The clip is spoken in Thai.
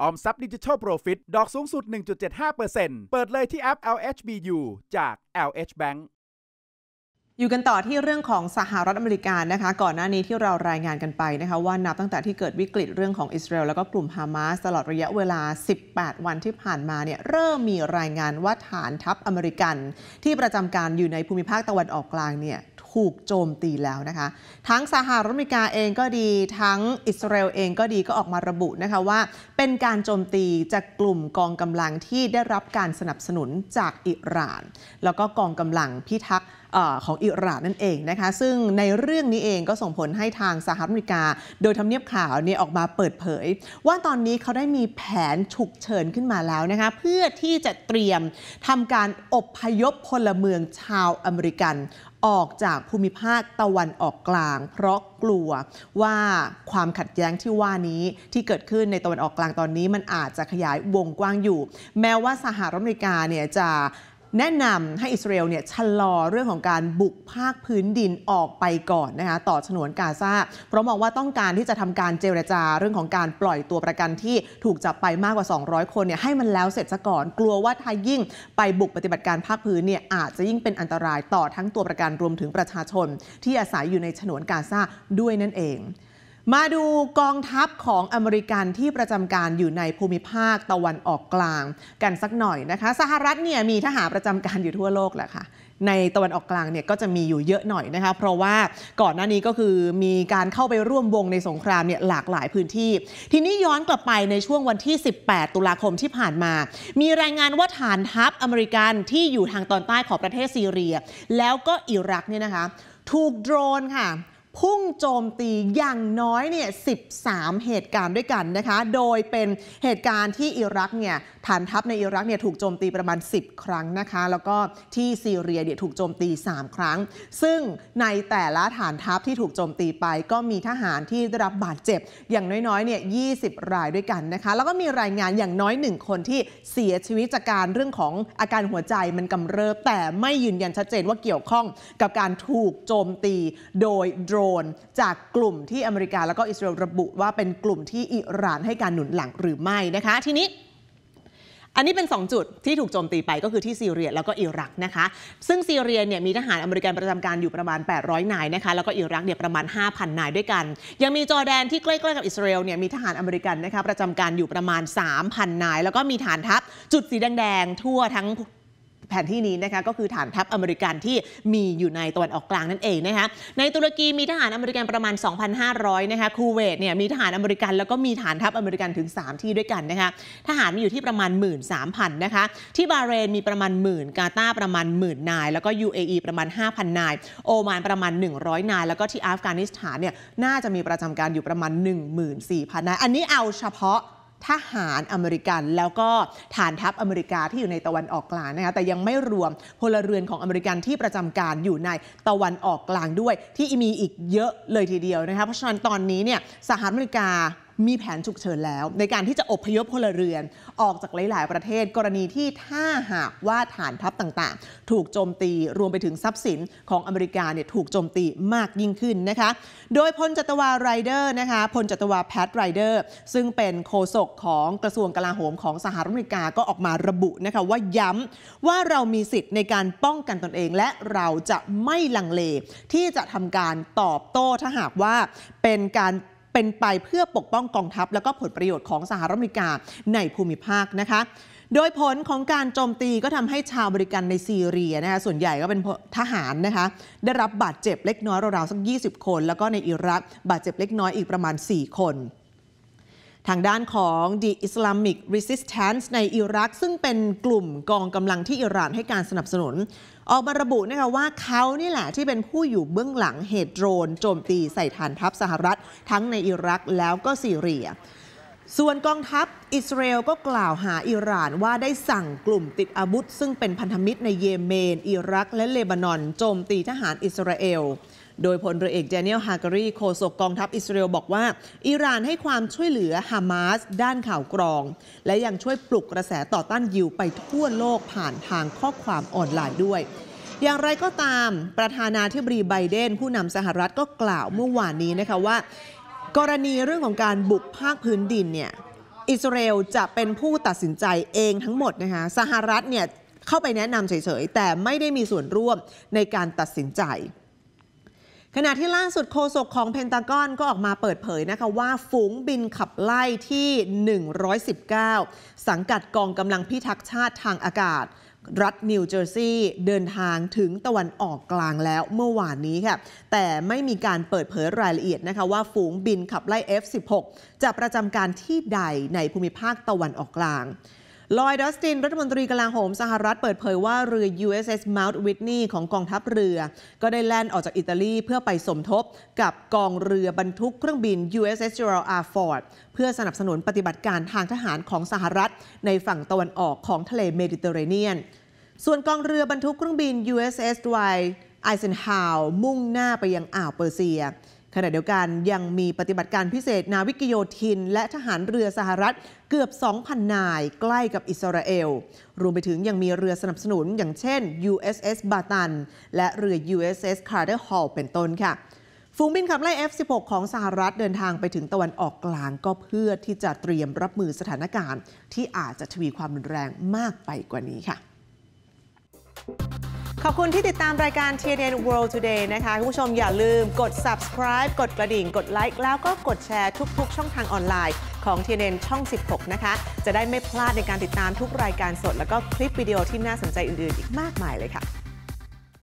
ออมทรัพย์ดิจิทัลโปรฟิต ดอกสูงสุด 1.75%เปิดเลยที่แอป LHBU จาก LH Bank อยู่กันต่อที่เรื่องของสหรัฐอเมริกานะคะ ก่อนหน้านี้ที่เรารายงานกันไปนะคะ ว่านับตั้งแต่ที่เกิดวิกฤตเรื่องของอิสราเอลแล้วก็กลุ่มฮามาสตลอดระยะเวลา 18 วันที่ผ่านมาเนี่ยเริ่มมีรายงานว่าฐานทัพอเมริกัน ที่ประจำการอยู่ในภูมิภาคตะวันออกกลางเนี่ยถูกโจมตีแล้วนะคะทั้งสหรัฐอเมริกาเองก็ดี ทั้งอิสราเอลเองก็ดีก็ออกมาระบุนะคะว่า เป็นการโจมตีจากกลุ่มกองกำลังที่ได้รับการสนับสนุนจากอิหร่าน แล้วก็กองกำลังพิทักษ์ของอิหร่านนั่นเองนะคะซึ่งในเรื่องนี้เองก็ส่งผลให้ทางสหรัฐอเมริกา โดยทำเนียบข่าวนี่ออกมาเปิดเผย ว่าตอนนี้เขาได้มีแผนฉุกเฉินขึ้นมาแล้วนะคะเพื่อที่จะเตรียมทำการอบพยพพลเมืองชาวอเมริกันออกจากภูมิภาคตะวันออกกลาง เพราะกลัวว่าความขัดแย้งที่ว่านี้ที่เกิดขึ้นในตะวันออกกลางตอนนี้มันอาจจะขยายวงกว้างอยู่ แม้ว่าสหรัฐอเมริกาเนี่ยจะแนะนำให้อิสราเอลเนี่ยชะลอเรื่องของการบุก ภาคพื้นดินออกไปก่อนนะคะต่อฉนวนกาซาเพราะมองว่าต้องการที่จะทำการเจรจาเรื่องของการปล่อยตัวประกันที่ถูกจับไปมากกว่า 200 คนเนี่ยให้มันแล้วเสร็จซะก่อน กลัวว่าถ้ายิ่ง ไปบุกปฏิบัติการภาคพื้นเนี่ยอาจจะยิ่งเป็นอันตรายต่อทั้งตัวประกันรวมถึงประชาชน ที่อาศัยอยู่ในฉนวนกาซาด้วยนั่นเองมาดูกองทัพของอเมริกันที่ประจำการอยู่ในภูมิภาคตะวันออกกลางกันสักหน่อยนะคะสหรัฐเนี่ยมีทหารประจำการอยู่ทั่วโลกแหละค่ะในตะวันออกกลางเนี่ยก็จะมีอยู่เยอะหน่อยนะคะเพราะว่าก่อนหน้านี้ก็คือมีการเข้าไปร่วมวงในสงครามเนี่ยหลากหลายพื้นที่ ทีนี้ย้อนกลับไปในช่วงวันที่ 18 ตุลาคมที่ผ่านมา มีรายงานว่าฐานทัพอเมริกันที่อยู่ทางตอนใต้ของประเทศซีเรียแล้วก็อิรักเนี่ยนะคะถูกโดรนค่ะพุ่งโจมตีอย่างน้อยเนี่ย13 เหตุการณ์ด้วยกันนะคะ โดยเป็นเหตุการณ์ที่อิรักเนี่ยฐานทัพในอิรักเนี่ยถูกโจมตีประมาณ 10 ครั้งนะคะ แล้วก็ที่ซีเรียเนี่ยถูกโจมตี 3 ครั้ง ซึ่งในแต่ละฐานทัพที่ถูกโจมตีไปก็มีทหารที่ได้รับบาดเจ็บ อย่างน้อยๆเนี่ย20 รายด้วยกันนะคะ แล้วก็มีรายงานอย่างน้อยหนึ่งคนที่เสียชีวิตจากการเรื่องของอาการหัวใจมันกำเริบ แต่ไม่ยืนยันชัดเจนว่าเกี่ยวข้องกับการถูกโจมตีโดยโดรนจากกลุ่มที่อเมริกาแล้วก็อิสราเอลระบุว่าเป็นกลุ่มที่อิหร่านให้การหนุนหลังหรือไม่นะคะ ทีนี้อันนี้เป็น 2 จุดที่ถูกโจมตีไปก็คือที่ซีเรียแล้วก็อิรักนะคะ ซึ่งซีเรียเนี่ยมีทหารอเมริกันประจำการอยู่ประมาณ 800นายนะคะแล้วก็อิรักเนี่ยประมาณ 5,000 นายด้วยกัน ยังมีจอร์แดนที่ใกล้ๆกับอิสราเอลเนี่ยมีทหารอเมริกันนะคะประจำการอยู่ประมาณ 3,000 นาย แล้วก็มีฐานทัพจุดสีแดงๆ ทั่วทั้งแผนที่นี้นะคะก็คือฐานทัพอเมริกันที่มีอยู่ในตะวันออกกลางนั่นเองนะคะในตุรกีมีทหารอเมริกันประมาณ 2,500 นะคะคูเวตเนี่ยมีทหารอเมริกันแล้วก็มีฐานทัพอเมริกันถึง3 ที่ด้วยกันนะคะทหารมีอยู่ที่ประมาณ 1 3 0 0 0 นะคะที่บาเรนมีประมาณหมื่นกาตาร์ประมาณหมื่นนาย แล้วก็ UAE ประมาณ 5,000 นาย โอมานประมาณ 100 นายแล้วก็ที่อัฟกานิสถานเนี่ยน่าจะมีประจำการอยู่ประมาณ 14,000 นายอันนี้เอาเฉพาะทหารอเมริกันแล้วก็ฐานทัพอเมริกาที่อยู่ในตะวันออกกลางนะคะแต่ยังไม่รวมพลเรือนของอเมริกันที่ประจำการอยู่ในตะวันออกกลางด้วย ที่มีอีกเยอะเลยทีเดียวนะคะเพราะฉะนั้นตอนนี้เนี่ยสหรัฐอเมริกามีแผนฉุกเฉินแล้ว ในการที่จะอบพยพพลเรือนออกจากหลาย ๆ ประเทศกรณีที่ถ้าหากว่าฐานทัพต่างๆ ถูกโจมตีรวมไปถึงทรัพย์สินของอเมริกาเนี่ยถูกโจมตีมากยิ่งขึ้นนะคะ โดยพลจัตวาไรเดอร์นะคะพลจัตวาแพทไรเดอร์ ซึ่งเป็นโฆษกของกระทรวงกลาโหมของสหรัฐอเมริกาก็ออกมาระบุนะคะว่าย้ำว่าเรามีสิทธิ์ในการป้องกันตนเอง และเราจะไม่ลังเล ที่จะทำการตอบโต้ถ้าหากว่าเป็นการเป็นไปเพื่อปกป้องกองทัพและก็ผลประโยชน์ของสหรัฐอเมริกา ในภูมิภาคนะคะ โดยผลของการโจมตีก็ทำให้ชาวบริการในซีเรียนะคะส่วนใหญ่ก็เป็นทหารนะคะ ได้รับบาดเจ็บเล็กน้อยราวๆสัก 20 คน แล้วก็ในอิรักบาดเจ็บเล็กน้อยอีกประมาณ 4 คนทางด้านของ The Islamic Resistance ในอิรักซึ่งเป็นกลุ่มกองกำลังที่อิหร่านให้การสนับสนุน ออกมาระบุนะคะว่าเขานี่แหละที่เป็นผู้อยู่เบื้องหลังเหตุโดรนโจมตีใส่ฐานทัพสหรัฐทั้งในอิรักแล้วก็ซีเรีย ส่วนกองทัพอิสราเอลก็กล่าวหาอิหร่าน ว่าได้สั่งกลุ่มติดอาวุธ ซึ่งเป็นพันธมิตรในเยเมน อิรัก และเลบานอน โจมตีทหารอิสราเอลโดยพลเรือเอกเจเนียลฮาการีโคศกกองทัพอิสราเอลบอกว่า อิหร่านให้ความช่วยเหลือฮามาส ด้านข่าวกรอง และยังช่วยปลุกกระแสต่อต้านยิวไปทั่วโลกผ่านทางข้อความออนไลน์ด้วย อย่างไรก็ตามประธานาธิบดีไบเดนผู้นำสหรัฐก็กล่าวเมื่อวานนี้นะคะว่า กรณีเรื่องของการบุกภาคพื้นดินเนี่ยอิสราเอลจะเป็นผู้ตัดสินใจเองทั้งหมดนะคะสหรัฐเนี่ยเข้าไปแนะนำเฉยๆแต่ไม่ได้มีส่วนร่วมในการตัดสินใจขณะที่ล่าสุดโฆษกของเพนตากอนก็ออกมาเปิดเผยนะคะว่าฝูงบินขับไล่ที่ 119 สังกัดกองกำลังพิทักษ์ชาติทางอากาศรัฐนิวเจอร์ซีย์เดินทางถึงตะวันออกกลางแล้วเมื่อวานนี้ค่ะแต่ไม่มีการเปิดเผยรายละเอียดนะคะว่าฝูงบินขับไล่ F16 จะประจำการที่ใดในภูมิภาคตะวันออกกลางลอยดัสตินรัฐมนตรีกลาโหม สหรัฐเปิดเผยว่า เรือ USS Mount Whitney ของกองทัพเรือ ก็ได้แล่นออกจากอิตาลีเพื่อไปสมทบกับกองเรือบรรทุกเครื่องบิน USS Gerald R. Ford เพื่อสนับสนุนปฏิบัติการทางทหารของสหรัฐในฝั่งตะวันออกของทะเลเมดิเตอร์เรเนียน ส่วนกองเรือบรรทุกเครื่องบิน USS Dwight Eisenhower มุ่งหน้าไปยังอ่าวเปอร์เซียขณะเดียวกัน ยังมีปฏิบัติการพิเศษ นาวิกโยธิน และทหารเรือสหรัฐเกือบ 2,000 นายใกล้กับอิสราเอล รวมไปถึงยังมีเรือสนับสนุน อย่างเช่น USS บาตันและเรือ USS Carter Hall เป็นต้นค่ะฝูงบินขับไล่ F-16 ของสหรัฐเดินทางไปถึงตะวันออกกลางก็เพื่อที่จะเตรียมรับมือสถานการณ์ ที่อาจจะทวีความรุนแรงมากไปกว่านี้ค่ะขอบคุณที่ติดตามรายการ TNN World Today นะคะ คุณผู้ชมอย่าลืมกด subscribe กดกระดิ่ง กดไลค์แล้วก็กดแชร์ทุก ๆ ช่องทางออนไลน์ของ TNN ช่อง 16 นะคะ จะได้ไม่พลาดในการติดตามทุกรายการสด แล้วก็คลิปวิดีโอที่น่าสนใจอื่นๆ อีกมากมายเลยค่ะ